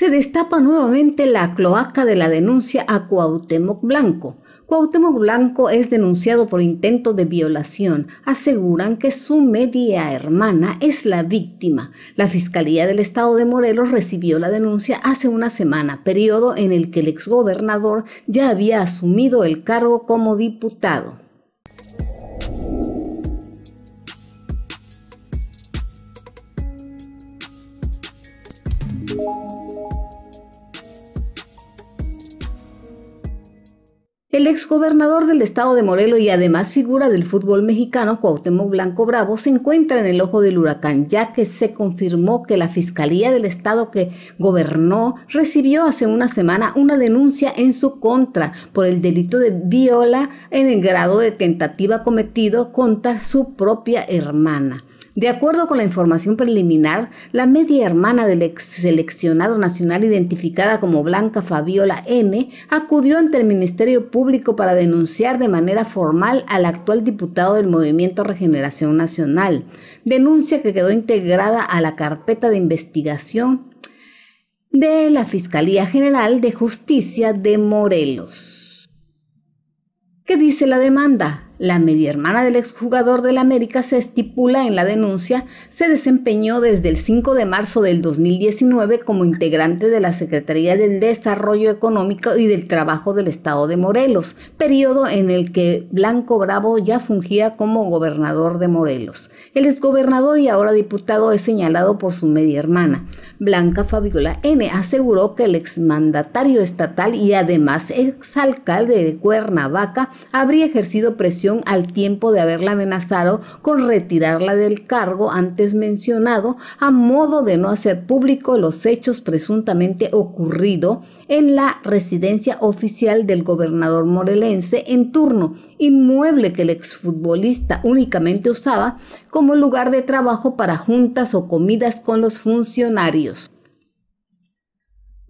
se destapa nuevamente la cloaca de la denuncia a Cuauhtémoc Blanco. Cuauhtémoc Blanco es denunciado por intento de violación. Aseguran que su media hermana es la víctima. La Fiscalía del Estado de Morelos recibió la denuncia hace una semana, periodo en el que el exgobernador ya había asumido el cargo como diputado. El exgobernador del estado de Morelos y además figura del fútbol mexicano Cuauhtémoc Blanco Bravo se encuentra en el ojo del huracán, ya que se confirmó que la Fiscalía del estado que gobernó recibió hace una semana una denuncia en su contra por el delito de viola en el grado de tentativa cometido contra su propia hermana. De acuerdo con la información preliminar, la media hermana del ex seleccionado nacional identificada como Blanca Fabiola N acudió ante el Ministerio Público para denunciar de manera formal al actual diputado del Movimiento Regeneración Nacional, denuncia que quedó integrada a la carpeta de investigación de la Fiscalía General de Justicia de Morelos. ¿Qué dice la demanda? La media hermana del exjugador del América se estipula en la denuncia, se desempeñó desde el 5 de marzo del 2019 como integrante de la Secretaría del Desarrollo Económico y del Trabajo del Estado de Morelos, periodo en el que Blanco Bravo ya fungía como gobernador de Morelos. El exgobernador y ahora diputado es señalado por su media hermana. Blanca Fabiola N. aseguró que el exmandatario estatal y además exalcalde de Cuernavaca habría ejercido presión al tiempo de haberla amenazado con retirarla del cargo antes mencionado a modo de no hacer público los hechos presuntamente ocurridos en la residencia oficial del gobernador morelense en turno, inmueble que el exfutbolista únicamente usaba como lugar de trabajo para juntas o comidas con los funcionarios.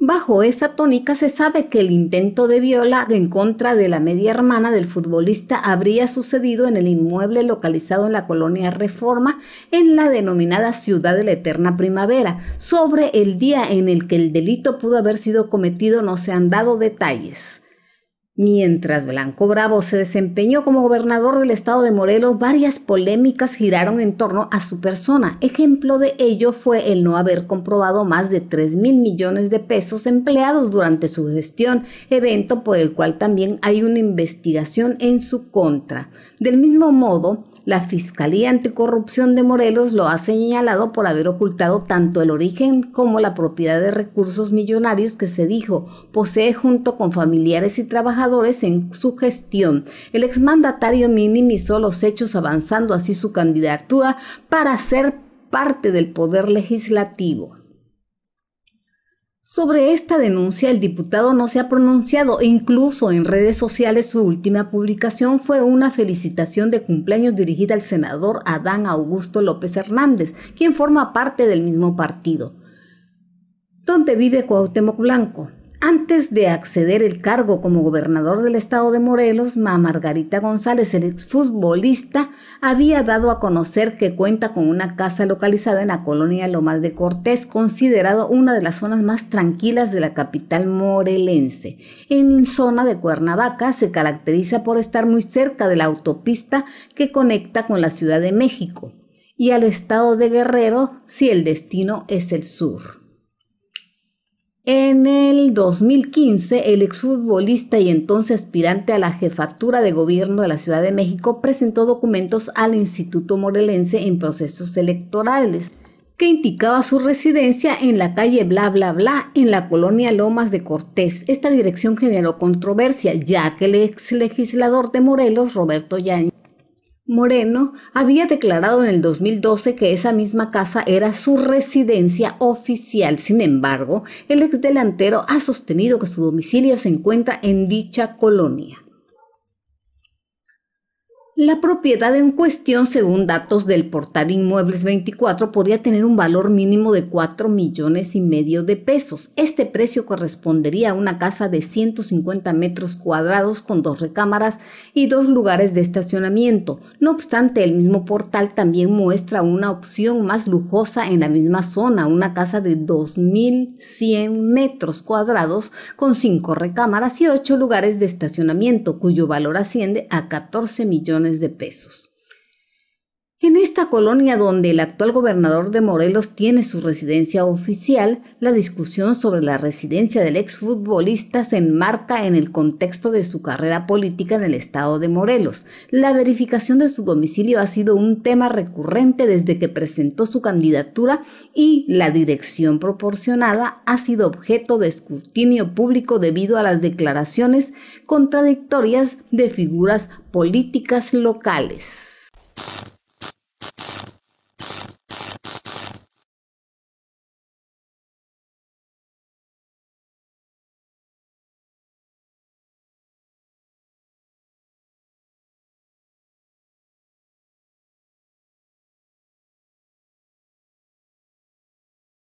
Bajo esa tónica se sabe que el intento de Viola en contra de la media hermana del futbolista habría sucedido en el inmueble localizado en la colonia Reforma, en la denominada Ciudad de la Eterna Primavera. Sobre el día en el que el delito pudo haber sido cometido no se han dado detalles. Mientras Blanco Bravo se desempeñó como gobernador del estado de Morelos, varias polémicas giraron en torno a su persona. Ejemplo de ello fue el no haber comprobado más de 3 mil millones de pesos empleados durante su gestión, evento por el cual también hay una investigación en su contra. Del mismo modo, la Fiscalía Anticorrupción de Morelos lo ha señalado por haber ocultado tanto el origen como la propiedad de recursos millonarios que se dijo posee junto con familiares y trabajadores en su gestión. El exmandatario minimizó los hechos avanzando así su candidatura para ser parte del poder legislativo. Sobre esta denuncia el diputado no se ha pronunciado, e incluso en redes sociales su última publicación fue una felicitación de cumpleaños dirigida al senador Adán Augusto López Hernández, quien forma parte del mismo partido. ¿Dónde vive Cuauhtémoc Blanco? Antes de acceder el cargo como gobernador del estado de Morelos, ma Margarita González, el exfutbolista, había dado a conocer que cuenta con una casa localizada en la colonia Lomas de Cortés, considerado una de las zonas más tranquilas de la capital morelense. En zona de Cuernavaca se caracteriza por estar muy cerca de la autopista que conecta con la Ciudad de México y al estado de Guerrero si el destino es el sur. En el 2015, el exfutbolista y entonces aspirante a la jefatura de gobierno de la Ciudad de México presentó documentos al Instituto Morelense en procesos electorales que indicaba su residencia en la calle bla bla bla en la colonia Lomas de Cortés. Esta dirección generó controversia ya que el ex legislador de Morelos, Roberto Yañez, Moreno había declarado en el 2012 que esa misma casa era su residencia oficial. Sin embargo, el exdelantero ha sostenido que su domicilio se encuentra en dicha colonia. La propiedad en cuestión, según datos del portal Inmuebles 24, podría tener un valor mínimo de 4 millones y medio de pesos. Este precio correspondería a una casa de 150 metros cuadrados con dos recámaras y dos lugares de estacionamiento. No obstante, el mismo portal también muestra una opción más lujosa en la misma zona, una casa de 2.100 metros cuadrados con cinco recámaras y ocho lugares de estacionamiento, cuyo valor asciende a 14 millones de pesos. En esta colonia donde el actual gobernador de Morelos tiene su residencia oficial, la discusión sobre la residencia del exfutbolista se enmarca en el contexto de su carrera política en el estado de Morelos. La verificación de su domicilio ha sido un tema recurrente desde que presentó su candidatura y la dirección proporcionada ha sido objeto de escrutinio público debido a las declaraciones contradictorias de figuras políticas locales.